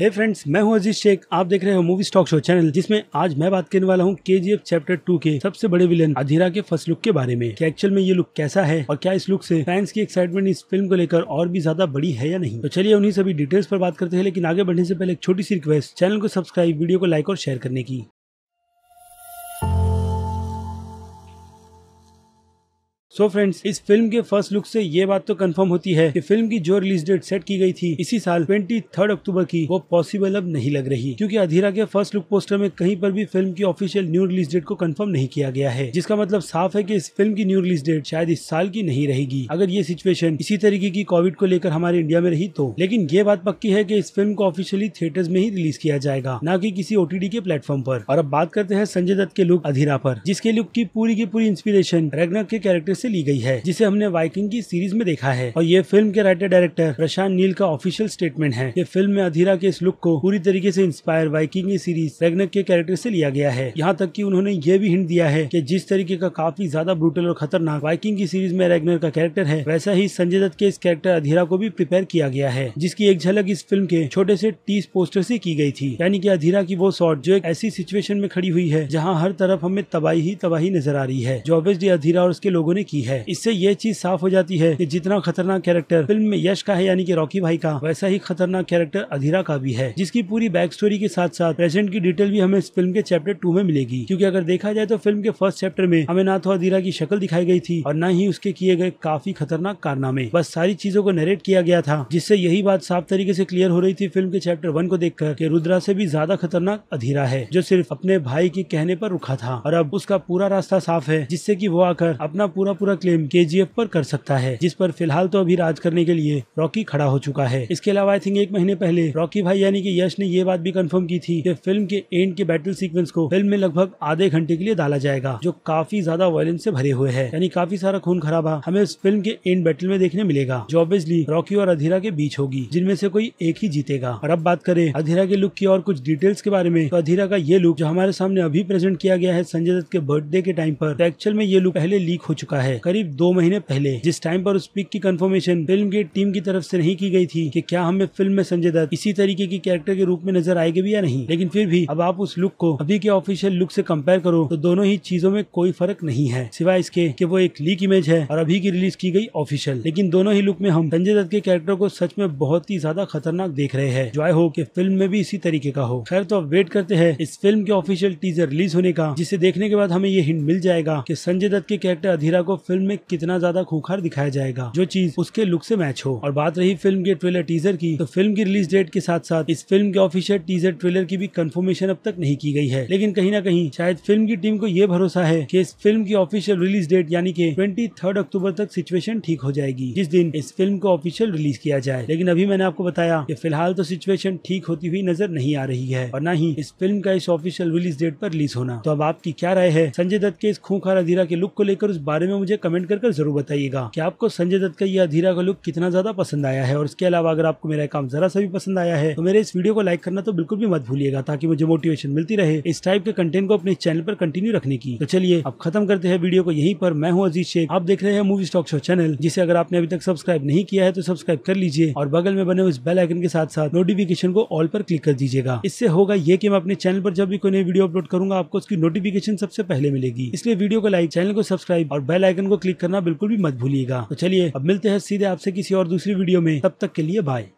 हे hey friends मैं हूं अजीत शेख आप देख रहे हो मूवी स्टॉक शो चैनल जिसमें आज मैं बात करने वाला हूं केजीएफ चैप्टर टू के सबसे बड़े विलन अधीरा के फर्स्ट लुक के बारे में कि एक्चुअल में ये लुक कैसा है और क्या इस लुक से फैंस की एक्साइटमेंट इस फिल्म को लेकर और भी ज्यादा बड़ी है या नहीं तो चलिए उन्हीं सभी डिटेल्स पर बात करते हैं लेकिन आगे बढ़ने से पहले एक छोटी सी रिक्वेस्ट चैनल को सब्सक्राइब वीडियो को लाइक और शेयर करने की सो so फ्रेंड्स इस फिल्म के फर्स्ट लुक से ये बात तो कंफर्म होती है कि फिल्म की जो रिलीज डेट सेट की गई थी इसी साल 23 अक्टूबर की वो पॉसिबल अब नहीं लग रही क्योंकि अधीरा के फर्स्ट लुक पोस्टर में कहीं पर भी फिल्म की ऑफिशियल न्यू रिलीज डेट को कंफर्म नहीं किया गया है जिसका मतलब साफ है की इस फिल्म की न्यू रिलीज डेट शायद इस साल की नहीं रहेगी अगर ये सिचुएशन इसी तरीके की कोविड को लेकर हमारे इंडिया में रही तो लेकिन ये बात पक्की है की इस फिल्म को ऑफिशियली थिएटर्स में ही रिलीज किया जाएगा न की किसी ओटीडी के प्लेटफॉर्म आरोप और अब बात करते हैं संजय दत्त के लुक अधीरा आरोप जिसके लुक की पूरी की पूरी इंस्पिरेशन रेगना के कैरेक्टर ऐसी से ली गई है जिसे हमने वाइकिंग की सीरीज में देखा है और ये फिल्म के राइटर डायरेक्टर प्रशांत नील का ऑफिशियल स्टेटमेंट है ये फिल्म में अधीरा के इस लुक को पूरी तरीके से इंस्पायर वाइकिंग की सीरीज रेगनक के कैरेक्टर से लिया गया है यहाँ तक कि उन्होंने ये भी हिंट दिया है कि जिस तरीके का काफी ज्यादा ब्रूटल और खतरनाक वाइकिंग की सीरीज में रेगनर का कैरेक्टर है वैसा ही संजय दत्त के इस कैरेक्टर अधीरा को भी प्रिपेयर किया गया है जिसकी एक झलक इस फिल्म के छोटे से टीस पोस्टर से की गई थी यानी कि अधीरा की वो शॉट जो एक ऐसी सिचुएशन में खड़ी हुई है जहाँ हर तरफ हमें तबाही ही तबाही नजर आ रही है जो ऑब्वियसली अधीरा और उसके लोगों ने की की है इससे ये चीज साफ हो जाती है कि जितना खतरनाक कैरेक्टर फिल्म में यश का है यानी कि रॉकी भाई का वैसा ही खतरनाक कैरेक्टर अधीरा का भी है जिसकी पूरी बैक स्टोरी के साथ साथ प्रेजेंट की डिटेल भी हमें इस फिल्म के चैप्टर टू में मिलेगी क्योंकि अगर देखा जाए तो फिल्म के फर्स्ट चैप्टर में हमें ना तो अधीरा की शक्ल दिखाई गई थी और न ही उसके किए गए काफी खतरनाक कारनामे बस सारी चीजों को नरेट किया गया था जिससे यही बात साफ तरीके ऐसी क्लियर हो रही थी फिल्म के चैप्टर वन को देखकर कि रुद्रा से भी ज्यादा खतरनाक अधीरा है जो सिर्फ अपने भाई के कहने पर रुका था और अब उसका पूरा रास्ता साफ है जिससे कि वो आकर अपना पूरा पूरा क्लेम के पर कर सकता है जिस पर फिलहाल तो अभी राज करने के लिए रॉकी खड़ा हो चुका है इसके अलावा आई थिंक एक महीने पहले रॉकी भाई यानी कि यश ने ये बात भी कंफर्म की थी कि फिल्म के एंड के बैटल सीक्वेंस को फिल्म में लगभग आधे घंटे के लिए डाला जाएगा जो काफी ज्यादा वायलेंस से भरे हुए है यानी काफी सारा खून खराबा हमें उस फिल्म के एंड बैटल में देखने मिलेगा जो ऑब्वियसली रॉकी और अधीरा के बीच होगी जिनमें से कोई एक ही जीतेगा और अब बात करें अधीरा के लुक की और कुछ डिटेल्स के बारे में तो अधीरा का ये लुक जो हमारे सामने अभी प्रेजेंट किया गया है संजय दत्त के बर्थडे के टाइम पर एक्चुअल तो में ये लुक पहले लीक हो चुका है है करीब दो महीने पहले जिस टाइम पर उस पिक की कंफर्मेशन फिल्म की टीम की तरफ से नहीं की गई थी कि क्या हमें फिल्म में संजय दत्त इसी तरीके की कैरेक्टर के रूप में नजर आएगी भी या नहीं लेकिन फिर भी अब आप उस लुक को अभी के ऑफिशियल लुक से कंपेयर करो तो दोनों ही चीजों में कोई फर्क नहीं है सिवाय इसके कि वो एक लीक इमेज है और अभी की रिलीज की गई ऑफिशियल लेकिन दोनों ही लुक में हम संजय दत्त के कैरेक्टर को सच में बहुत ही ज्यादा खतरनाक देख रहे हैं जो आई हो कि फिल्म में भी इसी तरीके का हो खैर तो अब वेट करते हैं इस फिल्म के ऑफिशियल टीजर रिलीज होने का जिसे देखने के बाद हमें ये हिंट मिल जाएगा कि संजय दत्त के कैरेक्टर अधीरा को फिल्म में कितना ज्यादा खूखार दिखाया जाएगा जो चीज उसके लुक से मैच हो और बात रही फिल्म के ट्रेलर टीजर की तो फिल्म की रिलीज डेट के साथ साथ इस फिल्म के ऑफिशियल टीजर ट्रेलर की भी कंफर्मेशन अब तक नहीं की गई है लेकिन कहीं ना कहीं शायद फिल्म की टीम को ये भरोसा है की इस फिल्म की ऑफिशियल रिलीज डेट यानी की ट्वेंटी अक्टूबर तक सिचुएशन ठीक हो जाएगी जिस दिन इस फिल्म को ऑफिशियल रिलीज किया जाए लेकिन अभी मैंने आपको बताया की फिलहाल तो सिचुएशन ठीक होती हुई नजर नहीं आ रही है और न ही इस फिल्म का इस ऑफिशियल रिलीज डेट पर रिलीज होना तो अब आपकी क्या राय है संजय दत्त के इस खूंखार अधीरा के लुक को लेकर उस बारे में मुझे कमेंट कर जरूर बताइएगा कि आपको संजय दत्त का यह अधीरा का लुक कितना ज्यादा पसंद आया है और इसके अलावा अगर आपको मेरा काम जरा सा भी पसंद आया है तो मेरे इस वीडियो को लाइक करना तो बिल्कुल भी मत भूलिएगा ताकि मुझे मोटिवेशन मिलती रहे इस टाइप के कंटेंट को अपने चैनल पर कंटिन्यू रखने की तो चलिए अब खत्म करते हैं वीडियो को यही पर मैं हूँ अजीत शेख आप देख रहे हैं मूवी स्टॉक शो चैनल जिसे अगर आपने अभी तक सब्सक्राइब नहीं किया है तो सब्सक्राइब कर लीजिए और बगल में बने उस बेल आइकन के साथ साथ नोटिफिकेशन को ऑल पर क्लिक कर दीजिएगा इससे होगा ये कि मैं अपने चैनल पर जब भी कोई नई वीडियो अपलोड करूंगा आपको उसकी नोटिफिकेशन सबसे पहले मिलेगी इसलिए वीडियो को लाइक चैनल को सब्सक्राइब और बेल आइकन आइकन को क्लिक करना बिल्कुल भी मत भूलिएगा तो चलिए अब मिलते हैं सीधे आपसे किसी और दूसरी वीडियो में तब तक के लिए बाय